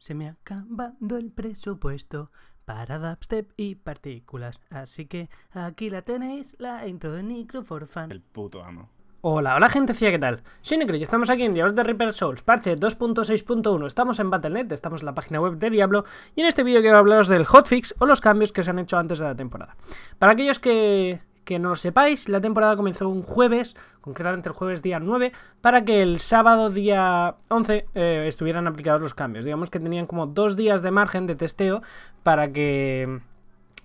Se me ha acabado el presupuesto para dubstep y partículas. Así que aquí la tenéis, la intro de Nicro El puto amo. Hola, hola gente, ¿qué tal? Soy Necro estamos aquí en Diablo de Reaper Souls, parche 2.6.1. Estamos en Battle.net, estamos en la página web de Diablo y en este vídeo quiero hablaros del hotfix o los cambios que se han hecho antes de la temporada. Para aquellos que que no lo sepáis, la temporada comenzó un jueves, concretamente el jueves día 9, para que el sábado día 11 eh, estuvieran aplicados los cambios. Digamos que tenían como dos días de margen de testeo para que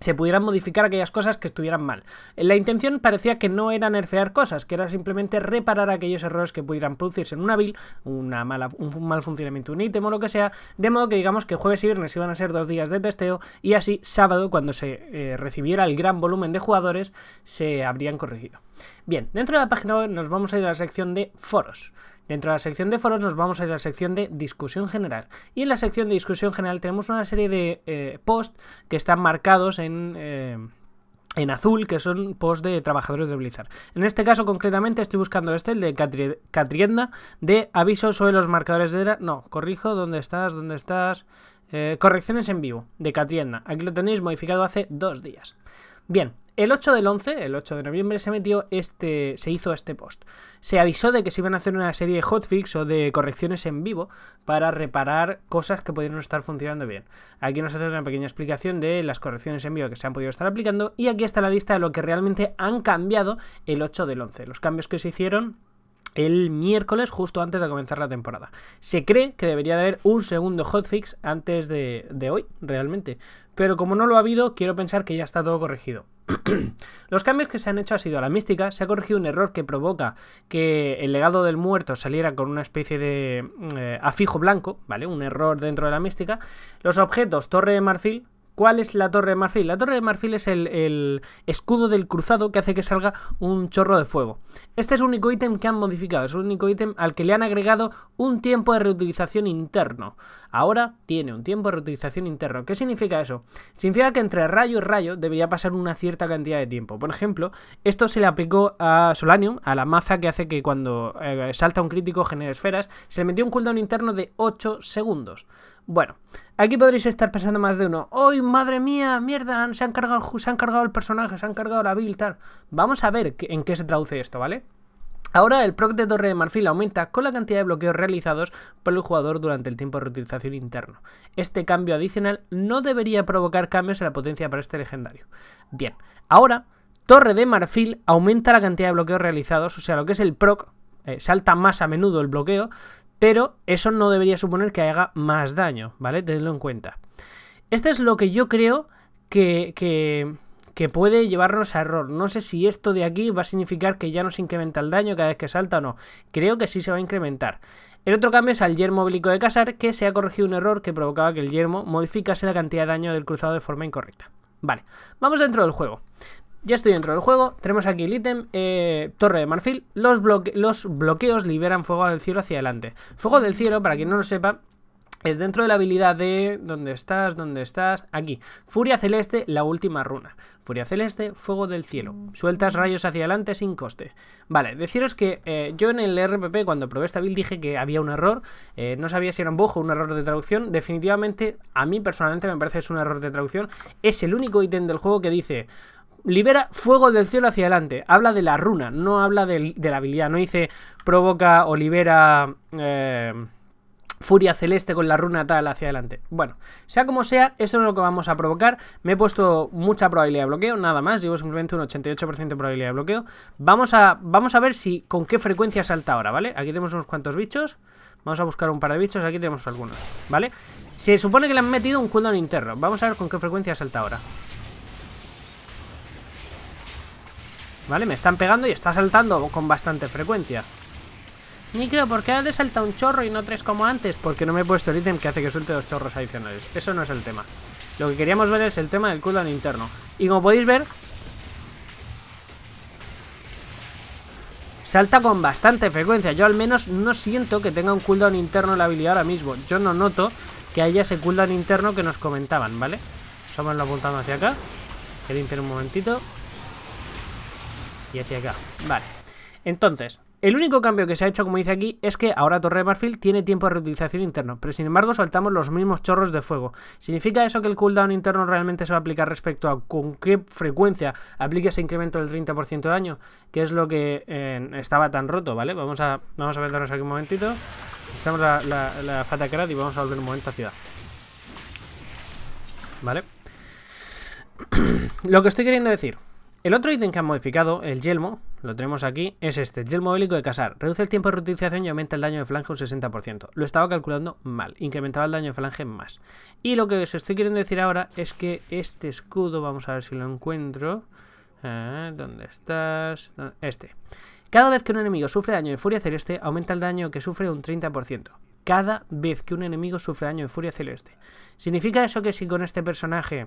se pudieran modificar aquellas cosas que estuvieran mal. La intención parecía que no era nerfear cosas, que era simplemente reparar aquellos errores que pudieran producirse en una build, una mala, un mal funcionamiento de un ítem o lo que sea, de modo que digamos que jueves y viernes iban a ser dos días de testeo y así sábado, cuando se eh, recibiera el gran volumen de jugadores, se habrían corregido. Bien, dentro de la página web nos vamos a ir a la sección de foros. Dentro de la sección de foros nos vamos a ir a la sección de discusión general. Y en la sección de discusión general tenemos una serie de eh, posts que están marcados eh, en... azul, que son posts de trabajadores de Blizzard. En este caso, concretamente, estoy buscando este, el de Catrienda, de avisos sobre los marcadores de No, corrijo, ¿dónde estás? ¿Dónde estás? Eh, correcciones en vivo, de Catrienda. Aquí lo tenéis modificado hace dos días. Bien, el 8 del 11, el 8 de noviembre, se metió este, se hizo este post. Se avisó de que se iban a hacer una serie de hotfix o de correcciones en vivo para reparar cosas que pudieron estar funcionando bien. Aquí nos hace una pequeña explicación de las correcciones en vivo que se han podido estar aplicando y aquí está la lista de lo que realmente han cambiado el 8 del 11, los cambios que se hicieron el miércoles justo antes de comenzar la temporada. Se cree que debería de haber un segundo hotfix antes de, hoy, realmente. Pero como no lo ha habido, quiero pensar que ya está todo corregido. Los cambios que se han hecho ha sido a la mística, se ha corregido un error que provoca que el legado del muerto saliera con una especie de eh, afijo blanco, ¿vale? Un error dentro de la mística. Los objetos, torre de marfil, ¿Cuál es la Torre de Marfil? La Torre de Marfil es el, escudo del cruzado que hace que salga un chorro de fuego. Este es el único ítem que han modificado, es el único ítem al que le han agregado un tiempo de reutilización interno. Ahora tiene un tiempo de reutilización interno. ¿Qué significa eso? Significa que entre rayo y rayo debería pasar una cierta cantidad de tiempo. Por ejemplo, esto se le aplicó a Solanium, a la maza que hace que cuando eh, salta un crítico genere esferas, se le metió un cooldown interno de 8 segundos. Bueno, aquí podréis estar pensando más de uno. ¡Ay, madre mía! ¡Mierda! Se han cargado, se han cargado el personaje, se han cargado la build, tal. Vamos a ver en qué se traduce esto, ¿vale? Ahora el proc de Torre de Marfil aumenta con la cantidad de bloqueos realizados por el jugador durante el tiempo de reutilización interno. Este cambio adicional no debería provocar cambios en la potencia para este legendario. Bien, ahora Torre de Marfil aumenta la cantidad de bloqueos realizados, o sea, lo que es el proc, eh, salta más a menudo el bloqueo, pero eso no debería suponer que haga más daño, ¿vale? Tenedlo en cuenta. Este es lo que yo creo que, que que puede llevarnos a error. No sé si esto de aquí va a significar que ya nos incrementa el daño cada vez que salta o no. Creo que sí se va a incrementar. El otro cambio es al yermo bélico de Casar, que se ha corregido un error que provocaba que el yermo modificase la cantidad de daño del cruzado de forma incorrecta. Vale, vamos dentro del juego. Ya estoy dentro del juego, tenemos aquí el ítem, eh, torre de marfil, los, los bloqueos liberan fuego del cielo hacia adelante. Fuego del cielo, para quien no lo sepa, es dentro de la habilidad de... ¿Dónde estás? ¿Dónde estás? Aquí. Furia Celeste, la última runa. Furia Celeste, Fuego del Cielo. Sueltas rayos hacia adelante sin coste. Vale, deciros que eh, yo en el RPP cuando probé esta build dije que había un error. Eh, no sabía si era un bug o un error de traducción. Definitivamente, a mí personalmente me parece que es un error de traducción. Es el único ítem del juego que dice libera fuego del cielo hacia adelante. Habla de la runa, no habla de, la habilidad. No dice provoca o libera. Eh, Furia Celeste con la runa tal hacia adelante. Bueno, sea como sea, esto es lo que vamos a provocar. Me he puesto mucha probabilidad de bloqueo, nada más. Llevo simplemente un 88% de probabilidad de bloqueo. Vamos a, vamos a ver si con qué frecuencia salta ahora, ¿vale? Aquí tenemos unos cuantos bichos. Vamos a buscar un par de bichos. Aquí tenemos algunos, ¿vale? Se supone que le han metido un cooldown interno. Vamos a ver con qué frecuencia salta ahora. ¿Vale? Me están pegando y está saltando con bastante frecuencia creo, ¿por qué ha de salta un chorro y no tres como antes? Porque no me he puesto el ítem que hace que suelte dos chorros adicionales. Eso no es el tema. Lo que queríamos ver es el tema del cooldown interno. Y como podéis ver... Salta con bastante frecuencia. Yo al menos no siento que tenga un cooldown interno la habilidad ahora mismo. Yo no noto que haya ese cooldown interno que nos comentaban, ¿vale? Vamos lo apuntando hacia acá. el interno un momentito. Y hacia acá. Vale. Entonces, el único cambio que se ha hecho, como dice aquí, es que ahora Torre de Marfil tiene tiempo de reutilización interno, pero sin embargo soltamos los mismos chorros de fuego. ¿Significa eso que el cooldown interno realmente se va a aplicar respecto a con qué frecuencia aplique ese incremento del 30% de daño? Que es lo que eh, estaba tan roto, ¿vale? Vamos a, vamos a aquí un momentito. Estamos la, la, la y vamos a volver un momento a ciudad. ¿Vale? lo que estoy queriendo decir. El otro ítem que han modificado, el yelmo, lo tenemos aquí, es este, gel móvilico de casar. Reduce el tiempo de reutilización y aumenta el daño de flange un 60%. Lo estaba calculando mal, incrementaba el daño de flange más. Y lo que os estoy queriendo decir ahora es que este escudo, vamos a ver si lo encuentro. ¿Dónde estás? Este. Cada vez que un enemigo sufre daño de furia celeste, aumenta el daño que sufre un 30% cada vez que un enemigo sufre daño de furia celeste. ¿Significa eso que si con este personaje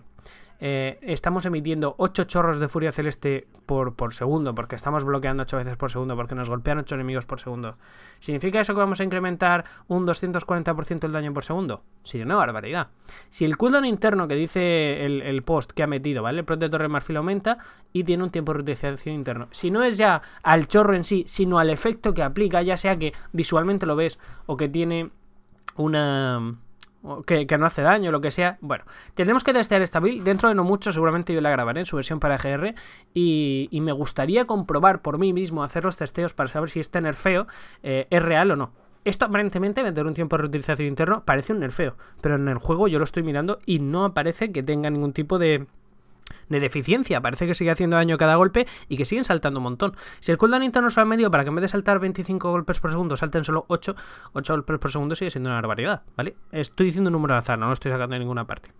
eh, estamos emitiendo 8 chorros de furia celeste por, segundo, porque estamos bloqueando 8 veces por segundo, porque nos golpean 8 enemigos por segundo. ¿Significa eso que vamos a incrementar un 240% el daño por segundo? Sería una barbaridad. Si el cooldown interno que dice el, post que ha metido, ¿vale? El protector de marfil aumenta y tiene un tiempo de utilización interno. Si no es ya al chorro en sí, sino al efecto que aplica, ya sea que visualmente lo ves o que tiene una que, no hace daño, lo que sea. Bueno, tenemos que testear esta build. Dentro de no mucho, seguramente yo la grabaré en su versión para GR. Y, me gustaría comprobar por mí mismo, hacer los testeos para saber si este nerfeo eh, es real o no. Esto aparentemente va tener un tiempo de reutilización interno. Parece un nerfeo, pero en el juego yo lo estoy mirando y no aparece que tenga ningún tipo de de deficiencia. Parece que sigue haciendo daño cada golpe y que siguen saltando un montón. Si el cooldown interno solo medio para que en vez de saltar 25 golpes por segundo salten solo 8, 8 golpes por segundo sigue siendo una barbaridad, ¿vale? Estoy diciendo un número al azar, no lo estoy sacando de ninguna parte.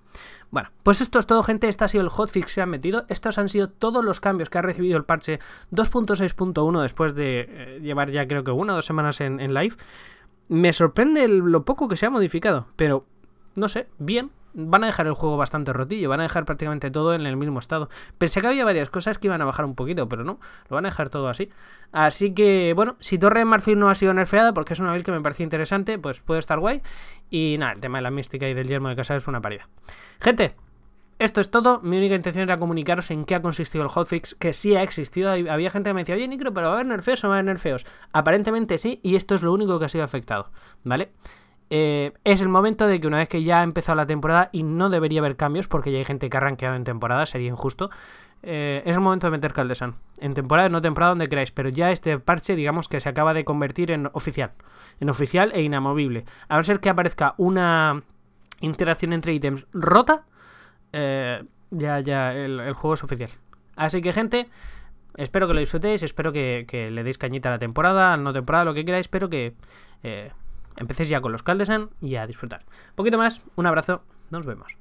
Bueno, pues esto es todo, gente. Este ha sido el hotfix que se han metido. Estos han sido todos los cambios que ha recibido el parche 2.6.1 después de eh, llevar ya creo que una o dos semanas en, en live. Me sorprende lo poco que se ha modificado, pero no sé, bien, van a dejar el juego bastante rotillo, van a dejar prácticamente todo en el mismo estado. Pensé que había varias cosas que iban a bajar un poquito, pero no, lo van a dejar todo así. Así que, bueno, si Torre de Marfil no ha sido nerfeada, porque es una build que me pareció interesante, pues puede estar guay. Y nada, el tema de la mística y del yermo de casa es una parida. Gente, esto es todo. Mi única intención era comunicaros en qué ha consistido el hotfix, que sí ha existido. Había gente que me decía, oye, Nicro, pero ¿va a haber nerfeos o va a haber nerfeos? Aparentemente sí, y esto es lo único que ha sido afectado, ¿vale? vale eh, es el momento de que una vez que ya ha empezado la temporada y no debería haber cambios porque ya hay gente que ha rankeado en temporada, sería injusto. Eh, es el momento de meter Caldesan. En temporada, no temporada, donde queráis. Pero ya este parche, digamos que se acaba de convertir en oficial. En oficial e inamovible. A no ser que aparezca una interacción entre ítems rota, eh, ya, ya, el, juego es oficial. Así que, gente, espero que lo disfrutéis. Espero que, le deis cañita a la temporada, no temporada, lo que queráis. Espero que. Eh, empecéis ya con los Caldesan y a disfrutar. Un poquito más, un abrazo, nos vemos.